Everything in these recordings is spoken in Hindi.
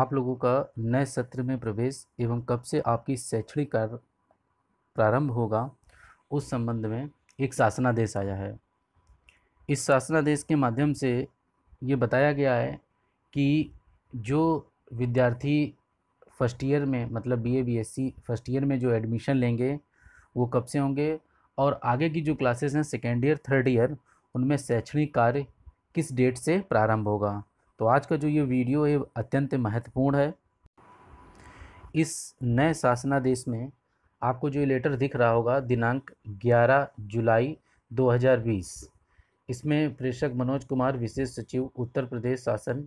आप लोगों का नए सत्र में प्रवेश एवं कब से आपकी शैक्षणिक कार्य प्रारंभ होगा उस संबंध में एक शासनादेश आया है इस शासनादेश के माध्यम से ये बताया गया है कि जो विद्यार्थी फर्स्ट ईयर में मतलब बीए बीएससी फर्स्ट ईयर में जो एडमिशन लेंगे वो कब से होंगे और आगे की जो क्लासेस हैं सेकेंड ईयर थर्ड ईयर उनमें शैक्षणिक कार्य किस डेट से प्रारंभ होगा तो आज का जो ये वीडियो है अत्यंत महत्वपूर्ण है इस नए शासनादेश में आपको जो ये लेटर दिख रहा होगा दिनांक 11 जुलाई 2020 इसमें प्रेषक मनोज कुमार विशेष सचिव उत्तर प्रदेश शासन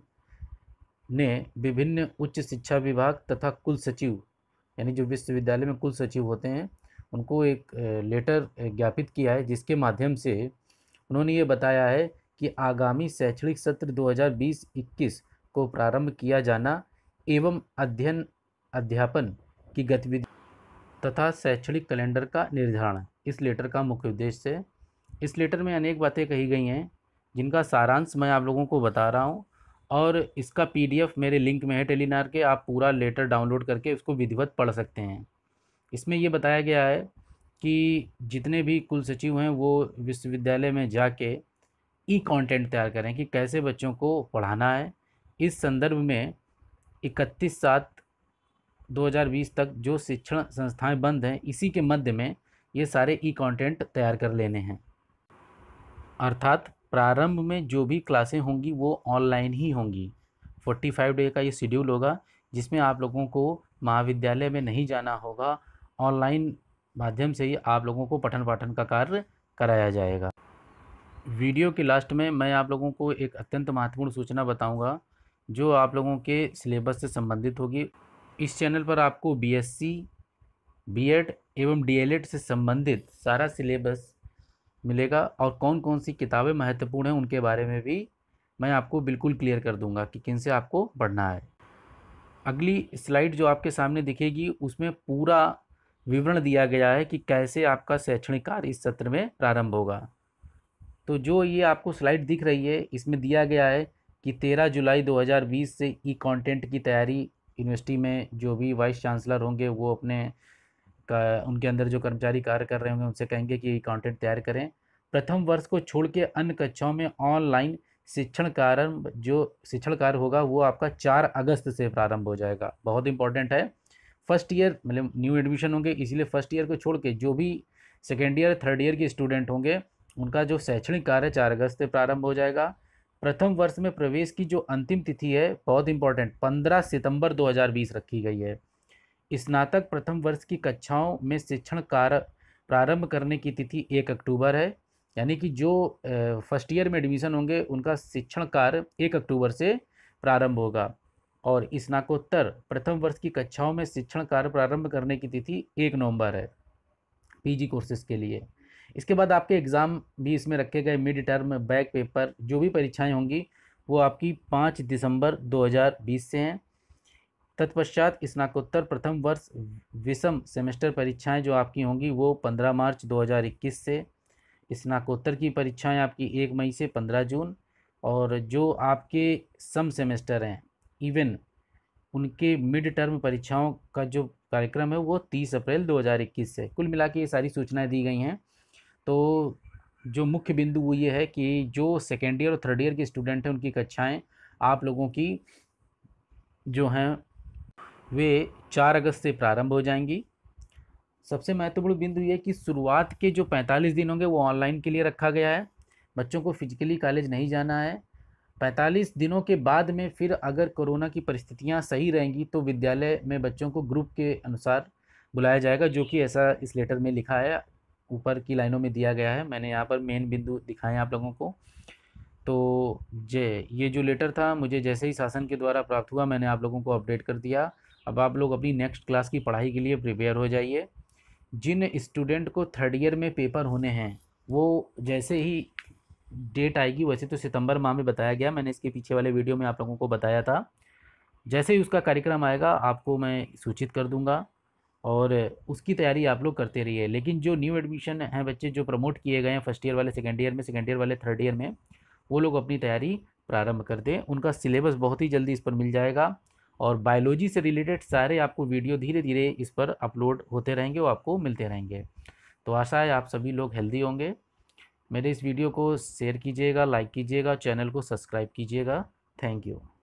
ने विभिन्न उच्च शिक्षा विभाग तथा कुल सचिव यानी जो विश्वविद्यालय में कुल सचिव होते हैं उनको एक लेटर ज्ञापित किया है जिसके माध्यम से उन्होंने ये बताया है कि आगामी शैक्षणिक सत्र 2020-21 को प्रारंभ किया जाना एवं अध्ययन अध्यापन की गतिविधि तथा शैक्षणिक कैलेंडर का निर्धारण इस लेटर का मुख्य उद्देश्य है इस लेटर में अनेक बातें कही गई हैं जिनका सारांश मैं आप लोगों को बता रहा हूँ और इसका पीडीएफ मेरे लिंक में है टेलीनार के आप पूरा लेटर डाउनलोड करके उसको विधिवत पढ़ सकते हैं इसमें ये बताया गया है कि जितने भी कुल सचिव हैं वो विश्वविद्यालय में जाके ई कंटेंट तैयार करें कि कैसे बच्चों को पढ़ाना है इस संदर्भ में इकतीस सात 2020 तक जो शिक्षण संस्थाएं बंद हैं इसी के मध्य में ये सारे ई कंटेंट तैयार कर लेने हैं अर्थात प्रारंभ में जो भी क्लासें होंगी वो ऑनलाइन ही होंगी 45 डे का ये शेड्यूल होगा जिसमें आप लोगों को महाविद्यालय में नहीं जाना होगा ऑनलाइन माध्यम से ही आप लोगों को पठन पाठन का कार्य कराया जाएगा वीडियो के लास्ट में मैं आप लोगों को एक अत्यंत महत्वपूर्ण सूचना बताऊंगा जो आप लोगों के सिलेबस से संबंधित होगी इस चैनल पर आपको बीएससी, बीएड एवं डीएलएड से संबंधित सारा सिलेबस मिलेगा और कौन कौन सी किताबें महत्वपूर्ण हैं उनके बारे में भी मैं आपको बिल्कुल क्लियर कर दूँगा कि किन से आपको पढ़ना है अगली स्लाइड जो आपके सामने दिखेगी उसमें पूरा विवरण दिया गया है कि कैसे आपका शैक्षणिक कार्य इस सत्र में प्रारंभ होगा तो जो ये आपको स्लाइड दिख रही है इसमें दिया गया है कि तेरह जुलाई 2020 से ई कंटेंट की तैयारी यूनिवर्सिटी में जो भी वाइस चांसलर होंगे वो अपने का उनके अंदर जो कर्मचारी कार्य कर रहे होंगे उनसे कहेंगे कि ई कंटेंट तैयार करें प्रथम वर्ष को छोड़ के अन्य कक्षाओं में ऑनलाइन शिक्षण प्रारंभ जो शिक्षण कार्य होगा वो आपका चार अगस्त से प्रारंभ हो जाएगा बहुत इंपॉर्टेंट है फर्स्ट ईयर मतलब न्यू एडमिशन होंगे इसीलिए फर्स्ट ईयर को छोड़ के जो भी सेकेंड ईयर थर्ड ईयर के स्टूडेंट होंगे उनका जो शैक्षणिक कार्य चार अगस्त से प्रारंभ हो जाएगा प्रथम वर्ष में प्रवेश की जो अंतिम तिथि है बहुत इंपॉर्टेंट पंद्रह सितंबर 2020 रखी गई है स्नातक प्रथम वर्ष की कक्षाओं में शिक्षण कार्य प्रारंभ करने की तिथि एक अक्टूबर है यानी कि जो फर्स्ट ईयर में एडमिशन होंगे उनका शिक्षण कार्य एक अक्टूबर से प्रारंभ होगा और स्नाकोत्तर प्रथम वर्ष की कक्षाओं में शिक्षण कार्य प्रारंभ करने की तिथि एक नवंबर है पीजी कोर्सेज के लिए इसके बाद आपके एग्ज़ाम भी इसमें रखे गए मिड टर्म बैक पेपर जो भी परीक्षाएं होंगी वो आपकी पाँच दिसंबर 2020 से हैं तत्पश्चात स्नाकोत्तर प्रथम वर्ष विषम सेमेस्टर परीक्षाएं जो आपकी होंगी वो 15 मार्च 2021 से स्नाकोत्तर की परीक्षाएं आपकी एक मई से 15 जून और जो आपके सम सेमेस्टर हैं इवन उनके मिड टर्म परीक्षाओं का जो कार्यक्रम है वो 30 अप्रैल 2021 से कुल मिला के ये सारी सूचनाएँ दी गई हैं तो जो मुख्य बिंदु वो ये है कि जो सेकेंड ईयर और थर्ड ईयर के स्टूडेंट हैं उनकी कक्षाएँ आप लोगों की जो हैं वे चार अगस्त से प्रारंभ हो जाएंगी सबसे महत्वपूर्ण बिंदु ये कि शुरुआत के जो पैंतालीस दिन होंगे वो ऑनलाइन के लिए रखा गया है बच्चों को फिजिकली कॉलेज नहीं जाना है पैंतालीस दिनों के बाद में फिर अगर कोरोना की परिस्थितियां सही रहेंगी तो विद्यालय में बच्चों को ग्रुप के अनुसार बुलाया जाएगा जो कि ऐसा इस लेटर में लिखा है ऊपर की लाइनों में दिया गया है मैंने यहाँ पर मेन बिंदु दिखाए आप लोगों को तो जय ये जो लेटर था मुझे जैसे ही शासन के द्वारा प्राप्त हुआ मैंने आप लोगों को अपडेट कर दिया अब आप लोग अपनी नेक्स्ट क्लास की पढ़ाई के लिए प्रिपेयर हो जाइए जिन स्टूडेंट को थर्ड ईयर में पेपर होने हैं वो जैसे ही डेट आएगी वैसे तो सितंबर माह में बताया गया मैंने इसके पीछे वाले वीडियो में आप लोगों को बताया था जैसे ही उसका कार्यक्रम आएगा आपको मैं सूचित कर दूंगा और उसकी तैयारी आप लोग करते रहिए लेकिन जो न्यू एडमिशन हैं बच्चे जो प्रमोट किए गए हैं फर्स्ट ईयर वाले सेकेंड ईयर में सेकेंड ईयर वाले थर्ड ईयर में वो लोग अपनी तैयारी प्रारंभ कर दें उनका सिलेबस बहुत ही जल्दी इस पर मिल जाएगा और बायोलॉजी से रिलेटेड सारे आपको वीडियो धीरे धीरे इस पर अपलोड होते रहेंगे और आपको मिलते रहेंगे तो आशा है आप सभी लोग हेल्दी होंगे मेरे इस वीडियो को शेयर कीजिएगा लाइक कीजिएगा चैनल को सब्सक्राइब कीजिएगा थैंक यू